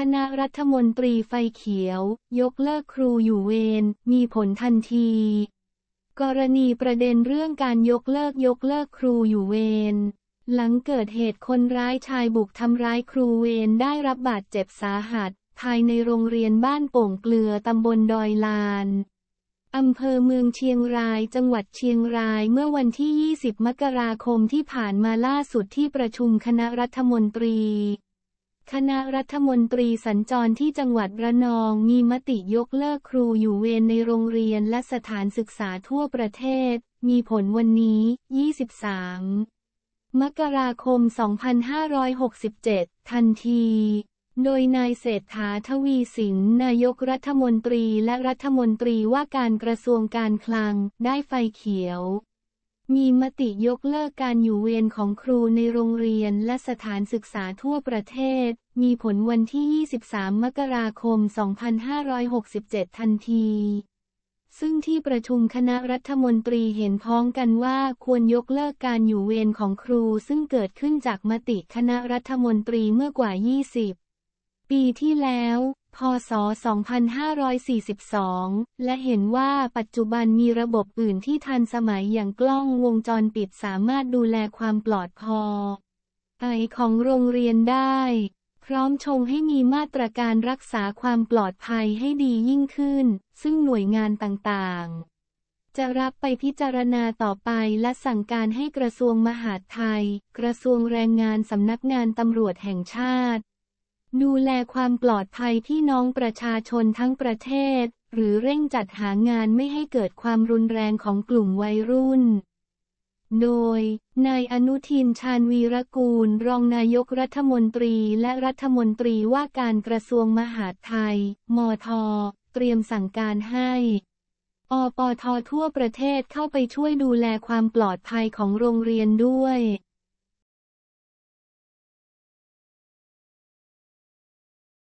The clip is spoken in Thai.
คณะรัฐมนตรีไฟเขียว ยกเลิกครูอยู่เวรมีผลทันที กรณีประเด็นเรื่องการยกเลิกยกเลิกครูอยู่เวรหลังเกิดเหตุคนร้ายชายบุกทำร้ายครูเวรได้รับบาดเจ็บสาหัส ภายในโรงเรียนบ้านโป่งเกลือตำบลดอยลานอำเภอเมืองเชียงรายจังหวัดเชียงรายเมื่อวันที่ 20 มกราคมที่ผ่านมาล่าสุดที่ประชุมคณะรัฐมนตรีคณะรัฐมนตรีสัญจรที่จังหวัดระนองมีมติยกเลิกครูอยู่เวรในโรงเรียนและสถานศึกษาทั่วประเทศ มีผลวันนี้ 23 มกราคม 2567 ทันที โดยนายเศรษฐาทวีสินนายกรัฐมนตรีและรัฐมนตรีว่าการกระทรวงการคลังได้ไฟเขียวมีมติยกเลิกการอยู่เวรของครูในโรงเรียนและสถานศึกษาทั่วประเทศ มีผลวันที่ 23 มกราคม 2567 ทันที ซึ่งที่ประชุมคณะรัฐมนตรีเห็นพ้องกันว่าควรยกเลิกการอยู่เวรของครูซึ่งเกิดขึ้นจากมติคณะรัฐมนตรีเมื่อกว่า 20 ปีที่แล้วพศ 2542 และเห็นว่าปัจจุบันมีระบบอื่นที่ทันสมัยอย่างกล้องวงจรปิดสามารถดูแลความปลอดภัยของโรงเรียนได้ พร้อมชงให้มีมาตรการรักษาความปลอดภัยให้ดียิ่งขึ้น ซึ่งหน่วยงานต่างๆ จะรับไปพิจารณาต่อไปและสั่งการให้กระทรวงมหาดไทย กระทรวงแรงงานสำนักงานตำรวจแห่งชาติดูแลความปลอดภัยที่น้องประชาชนทั้งประเทศ หรือเร่งจัดหางานไม่ให้เกิดความรุนแรงของกลุ่มวัยรุ่น โดยนายอนุทินชาญวีรกูลรองนายกรัฐมนตรีและรัฐมนตรีว่าการกระทรวงมหาดไทยมทเตรียมสั่งการให้อปททั่วประเทศเข้าไปช่วยดูแลความปลอดภัยของโรงเรียนด้วย